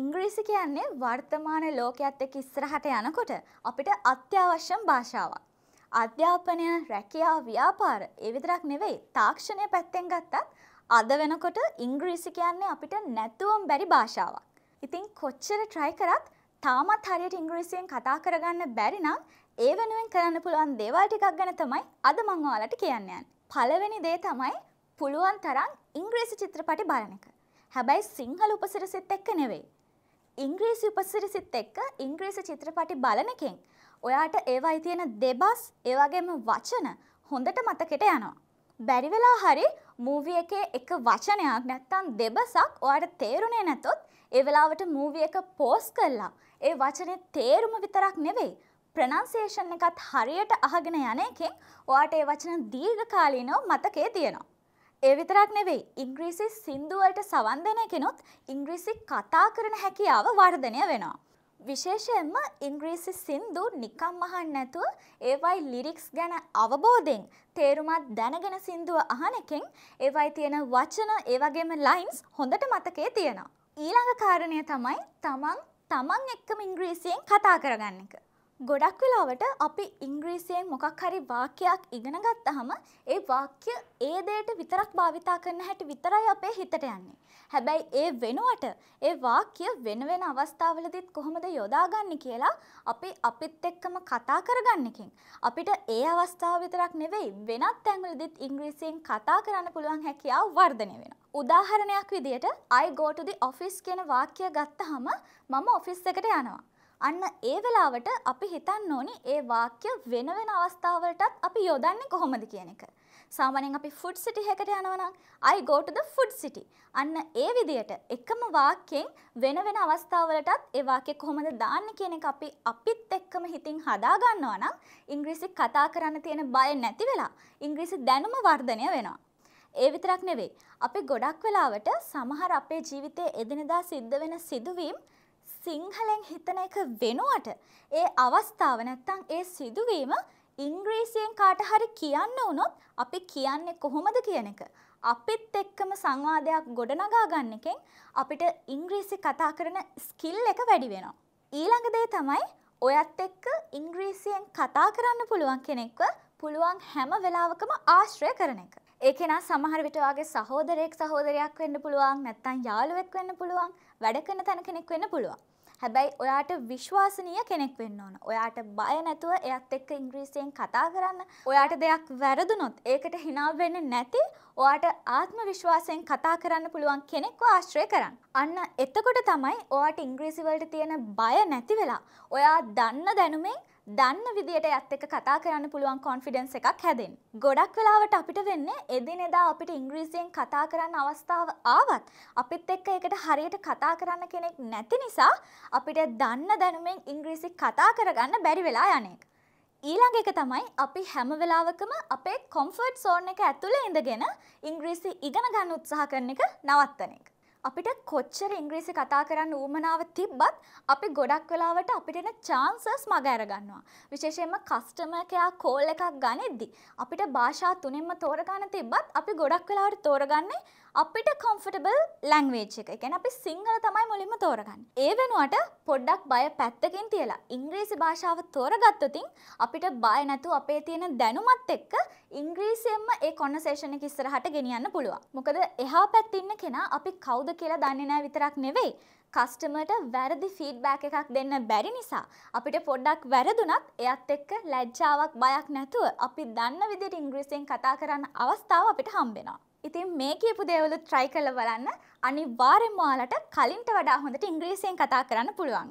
ඉංග්‍රීසි කියන්නේ වර්තමාන ලෝකයක්ත් එක්ක ඉස්සරහට යනකොට අපිට අත්‍යවශ්‍යම භාෂාවක්. අධ්‍යාපනය, රැකියාව, ව්‍යාපාර ඒ විතරක් නෙවෙයි තාක්ෂණය පැත්තෙන් ගත්තත් අද වෙනකොට ඉංග්‍රීසි කියන්නේ අපිට නැතුවම බැරි භාෂාවක්. ඉතින් කොච්චර try කරත් තාමත් හරියට ඉංග්‍රීසියෙන් කතා කරගන්න බැරි නම් ඒ වෙනුවෙන් කරන්න පුළුවන් දේවල් ටිකක් ගැන තමයි අද මම ඔයාලට කියන්න යන්නේ. පළවෙනි දේ තමයි පුළුවන් තරම් ඉංග්‍රීසි චිත්‍රපටි බලන එක. හැබැයි සිංහල උපසිරසිත් එක්ක නෙවෙයි. ඉංග්‍රීසි උපසිරසිත් එක්ක ඉංග්‍රීසි චිත්‍රපටි බලනකින් ඔයාට ඒවයි තියෙන දෙබස් ඒවගේම වචන හොඳට මතකෙට යනවා. බැරිවෙලා හරි මූවිය එකේ එක වචනයක් නැත්තන් දෙබසක් ඔයාට තේරුණේ නැතොත් ඒ වෙලාවට මූවිය එක පෝස් කරලා ඒ වචනේ තේරුම විතරක් නෙවෙයි ප්‍රනන්සේෂන් එකත් හරියට අහගෙන යන එකෙන් ඔයාට ඒ වචන දීර්ඝකාලීනව මතකේ තියෙනවා. ඒ විතරක් නෙවෙයි ඉංග්‍රීසි සින්දුවලට සවන් දෙන කෙනුත් ඉංග්‍රීසි කතා කරන හැකියාව වර්ධනය වෙනවා. විශේෂයෙන්ම ඉංග්‍රීසි සින්දු නිකම් අහන්න නැතුව ඒවයි ලිරික්ස් ගැන අවබෝධයෙන් තේරුමත් දැනගෙන සින්දුව අහන එකෙන් ඒවයි තියෙන වචන ඒ වගේම ලයින්ස් හොඳට මතකයේ තියෙනවා. ඊළඟ කාරණය තමයි තමන් තමන් එක්කම ඉංග්‍රීසියෙන් කතා කරගන්න එක. ගොඩක් වෙලාවට අපි ඉංග්‍රීසියෙන් මොකක් හරි වාක්‍යයක් ඉගෙන ගත්තහම ඒ වාක්‍ය ඒ දෙයට විතරක් භාවිතා කරන හැටි විතරයි අපේ හිතට යන්නේ. හැබැයි ඒ වෙනුවට ඒ වාක්‍ය වෙන වෙන අවස්ථාවලදීත් කොහොමද යොදාගන්නේ කියලා අපි අපිත් එක්කම කතා කරගන්නකින් අපිට ඒ අවස්ථාව විතරක් නෙවෙයි වෙනත් තැන්වලදීත් ඉංග්‍රීසියෙන් කතා කරන්න පුළුවන් හැකියාව වර්ධනය වෙනවා. උදාහරණයක් විදිහට I go to the office කියන වාක්‍ය ගත්තහම මම ඔෆිස් එකට යනවා. අන්න ඒ වෙලාවට අපි හිතන්න ඕනි ඒ වාක්‍ය වෙන වෙන අවස්ථාවලටත් අපි යොදන්නේ කොහොමද කියන එක. සාමාන්‍යයෙන් අපි ෆුඩ් සිටි එකට යනවා නම් I go to the food city. අන්න ඒ විදියට එකම වාක්‍යයෙන් වෙන වෙන අවස්ථාවලටත් ඒ වාක්‍ය කොහොමද දාන්නේ කියන එක අපි අපිත් එක්කම හිතින් හදා ගන්නවා නම් ඉංග්‍රීසි කතා කරන්න තියෙන බය නැති වෙලා ඉංග්‍රීසි දැනුම වර්ධනය වෙනවා. ඒ විතරක් නෙවෙයි. අපි ගොඩක් වෙලාවට සමහර අපේ ජීවිතයේ එදිනෙදා සිද්ධ වෙන සිදුවීම් සිංහලෙන් හිතන එක වෙනුවට ඒ අවස්ථාව නැත්තං ඒ සිදුවීම ඉංග්‍රීසියෙන් කාට හරි කියන්න වුණොත් අපි කියන්නේ කොහොමද කියන එක. අපිත් එක්කම සංවාදයක් ගොඩනගා ගන්න එකෙන් අපිට ඉංග්‍රීසි කතා කරන ස්කිල් එක වැඩි වෙනවා. ඊළඟ දේ තමයි ඔයත් එක්ක ඉංග්‍රීසියෙන් කතා කරන්න පුළුවන් කෙනෙක්ව පුළුවන් හැම වෙලාවකම ආශ්‍රය කරන එක. ඒ කෙනා සමහර විට ඔයාගේ සහෝදරයෙක් සහෝදරයක් වෙන්න පුළුවන් නැත්නම් යාළුවෙක් වෙන්න පුළුවන් වැඩ කරන තන කෙනෙක් වෙන්න පුළුවන්. හැබැයි ඔයාට විශ්වාසනීය කෙනෙක් වෙන්න ඕන. ඔයාට බය නැතුව එයත් එක්ක ඉංග්‍රීසියෙන් කතා කරන්න. ඔයාට දෙයක් වැරදුනොත් ඒකට hina වෙන්නේ නැති ඔයාට ආත්ම විශ්වාසයෙන් කතා කරන්න පුළුවන් කෙනෙක්ව ආශ්‍රය කරන්න. අන්න එතකොට තමයි ඔයාට ඉංග්‍රීසි වලට තියෙන බය නැති වෙලා ඔයා දන්න දැනුමෙන් දන්න විදියට ඇත් එක කතා කරන්න පුළුවන් කොන්ෆිඩන්ස් එකක් හැදෙන්. ගොඩක් වෙලාවට අපිට වෙන්න එදිනෙදා අපිට ඉංග්‍රීසියෙන් කතා කරන්න අවස්ථාව ආවත් අපිත් එක්ක ඒකට හරියට කතා කරන්න කෙනෙක් නැති නිසා අපිට දන්න දැනුමෙන් ඉංග්‍රීසි කතා කරගන්න බැරි වෙලා යන්නේ. ඊළඟ එක තමයි අපි හැම වෙලාවකම අපේ කොම්ෆර්ට් සෝන් එක ඇතුළේ ඉඳගෙන ඉංග්‍රීසි ඉගෙන ගන්න උත්සාහ කරන එක නවත්තන එක. අපිට කොච්චර ඉංග්‍රීසි කතා කරන්න ඌමනාව තිබ්බත් අපි ගොඩක් වෙලාවට අපිට එන චාන්සස් මග අරගන්නවා. විශේෂයෙන්ම කස්ටමර් කෙයා කෝල් එකක් ගනිද්දි අපිට භාෂා තුනෙන්ම තෝරගන්න තිබ්බත් අපි ගොඩක් වෙලාවට තෝරගන්නේ අපිට කොම්ෆටබල් ලැංවේච් එක ගැන අපි සිංහල තමයි මුලින්ම තෝරගන්න. ඒ වෙනුවට පොඩ්ඩක් බය පැත්තකින් තියලා ඉංග්‍රීසි භාෂාව තෝරගත්තතින් අපිට බය නැතු අපේ තියෙන දැනුමත් එක්ක ඉංග්‍රීසියෙන්ම ඒ කොන්නසේෂණ එක ඉස්සරහට ගෙනියන්න පුළුවන්. මොකද එහා පැත්තින්න කෙනා අපි කවුද කියලා දන්නේ නැහැ විතරක් නෙවෙයි. කස්ටමට වැරදි ෆීඩ්බෑක් එකක් දෙන්න බැරි නිසා අපිට පොඩ්ඩක් වැරදුනත් එයත් එක්ක ලැජ්ජාවක් බයක් නැතුව අපි දන්න විදිහට ඉංග්‍රීසියෙන් කතා කරන්න අවස්ථාව අපිට හම්බෙනවා ඉතින් මේ කියපු දේවලුත් ට්‍රයි කරලා බලන්න අනිවාර්යෙන්ම ඔයාලට කලින්ට වඩා හොඳට ඉංග්‍රීසියෙන් කතා කරන්න පුළුවන්.